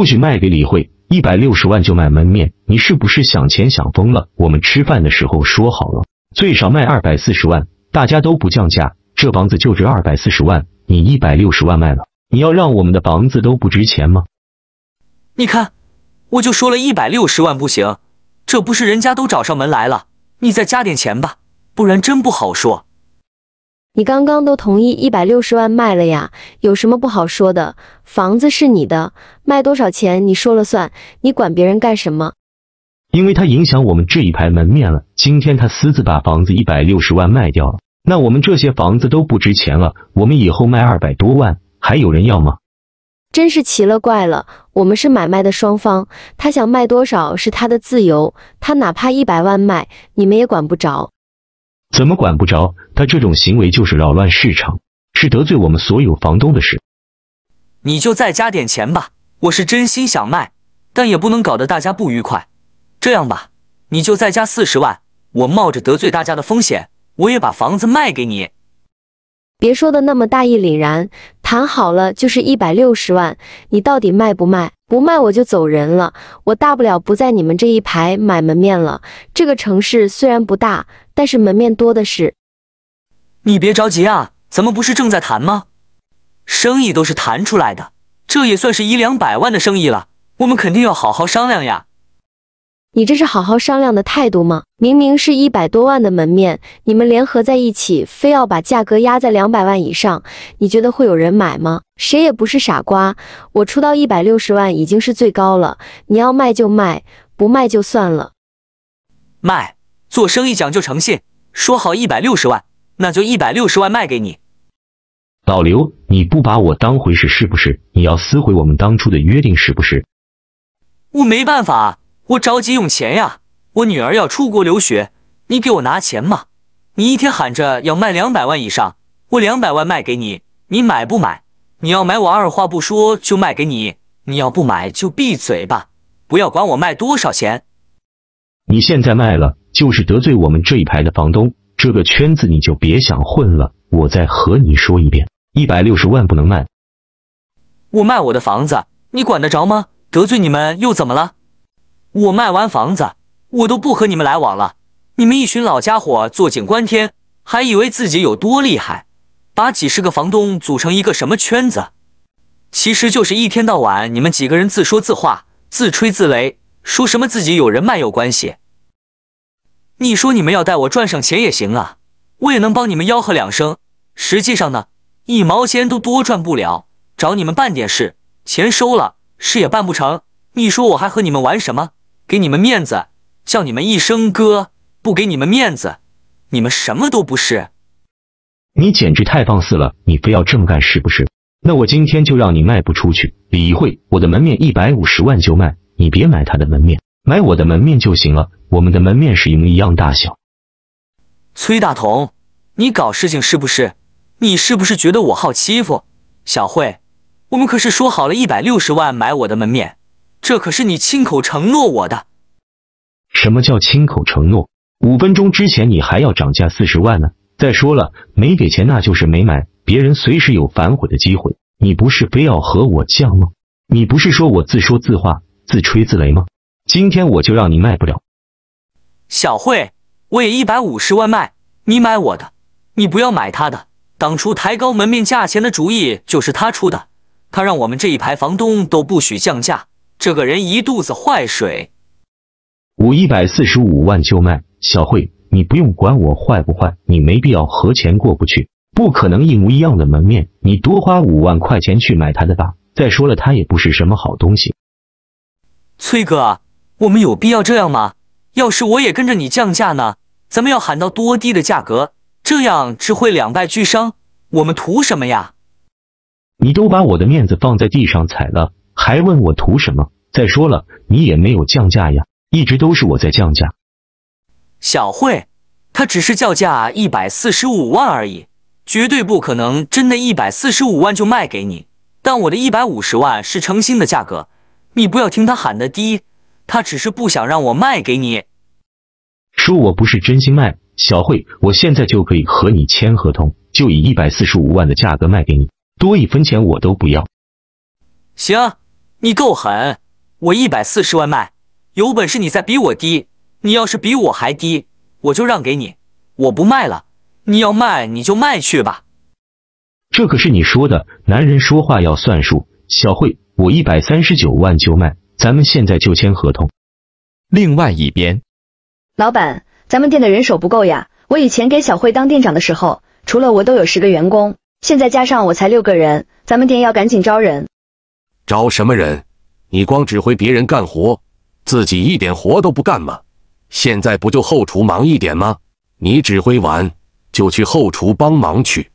不许卖给李慧，一百六十万就卖门面，你是不是想钱想疯了？我们吃饭的时候说好了，最少卖二百四十万，大家都不降价，这房子就值二百四十万，你一百六十万卖了，你要让我们的房子都不值钱吗？你看，我就说了一百六十万不行，这不是人家都找上门来了，你再加点钱吧，不然真不好说。你刚刚都同意一百六十万卖了呀？有什么不好说的？房子是你的，卖多少钱你说了算，你管别人干什么？因为他影响我们这一排门面了。今天他私自把房子一百六十万卖掉了，那我们这些房子都不值钱了。我们以后卖二百多万，还有人要吗？真是奇了怪了。我们是买卖的双方，他想卖多少是他的自由，他哪怕一百万卖，你们也管不着。怎么管不着他这种行为就是扰乱市场，是得罪我们所有房东的事。你就再加点钱吧，我是真心想卖，但也不能搞得大家不愉快。这样吧，你就再加四十万，我冒着得罪大家的风险，我也把房子卖给你。别说的那么大义凛然。谈好了就是一百六十万，你到底卖不卖？不卖我就走人了。我大不了不在你们这一排买门面了。这个城市虽然不大，但是门面多的是。你别着急啊，咱们不是正在谈吗？生意都是谈出来的，这也算是一两百万的生意了，我们肯定要好好商量呀。你这是好好商量的态度吗？明明是一百多万的门面，你们联合在一起，非要把价格压在两百万以上，你觉得会有人买吗？谁也不是傻瓜，我出到一百六十万已经是最高了。你要卖就卖，不卖就算了。卖，做生意讲究诚信，说好一百六十万，那就一百六十万卖给你。老刘，你不把我当回事是不是？你要撕毁我们当初的约定是不是？我没办法。我着急用钱呀，我女儿要出国留学，你给我拿钱嘛！你一天喊着要卖两百万以上，我两百万卖给你，你买不买？你要买，我二话不说就卖给你；你要不买，就闭嘴吧，不要管我卖多少钱。你现在卖了，就是得罪我们这一排的房东，这个圈子你就别想混了。我再和你说一遍，一百六十万不能卖。我卖我的房子，你管得着吗？得罪你们又怎么了？我卖完房子，我都不和你们来往了。你们一群老家伙坐井观天，还以为自己有多厉害，把几十个房东组成一个什么圈子，其实就是一天到晚你们几个人自说自话、自吹自擂，说什么自己有人脉有关系。你说你们要带我赚上钱也行啊，我也能帮你们吆喝两声。实际上呢，一毛钱都多赚不了。找你们办点事，钱收了，事也办不成。你说我还和你们玩什么？给你们面子，叫你们一声哥；不给你们面子，你们什么都不是。你简直太放肆了！你非要这么干，是不是？那我今天就让你卖不出去。李一慧，我的门面一百五十万就卖，你别买他的门面，买我的门面就行了。我们的门面是一模一样大小。崔大同，你搞事情是不是？你是不是觉得我好欺负？小慧，我们可是说好了一百六十万买我的门面。这可是你亲口承诺我的。什么叫亲口承诺？五分钟之前你还要涨价四十万呢。再说了，没给钱那就是没买，别人随时有反悔的机会。你不是非要和我犟吗？你不是说我自说自话、自吹自擂吗？今天我就让你卖不了。小慧，我也一百五十万卖，你买我的，你不要买他的。当初抬高门面价钱的主意就是他出的，他让我们这一排房东都不许降价。这个人一肚子坏水，五一百四十五万就卖。小慧，你不用管我坏不坏，你没必要和钱过不去。不可能一模一样的门面，你多花五万块钱去买他的吧。再说了，他也不是什么好东西。崔哥，我们有必要这样吗？要是我也跟着你降价呢？咱们要喊到多低的价格？这样只会两败俱伤。我们图什么呀？你都把我的面子放在地上踩了。还问我图什么？再说了，你也没有降价呀，一直都是我在降价。小慧，他只是叫价一百四十五万而已，绝对不可能真的一百四十五万就卖给你。但我的一百五十万是诚心的价格，你不要听他喊的低，他只是不想让我卖给你。说我不是真心卖，小慧，我现在就可以和你签合同，就以一百四十五万的价格卖给你，多一分钱我都不要。行。你够狠，我一百四十万卖，有本事你再比我低。你要是比我还低，我就让给你，我不卖了。你要卖，你就卖去吧。这可是你说的，男人说话要算数。小慧，我一百三十九万就卖，咱们现在就签合同。另外一边，老板，咱们店的人手不够呀。我以前给小慧当店长的时候，除了我都有十个员工，现在加上我才六个人，咱们店要赶紧招人。招什么人？你光指挥别人干活，自己一点活都不干吗？现在不就后厨忙一点吗？你指挥完就去后厨帮忙去。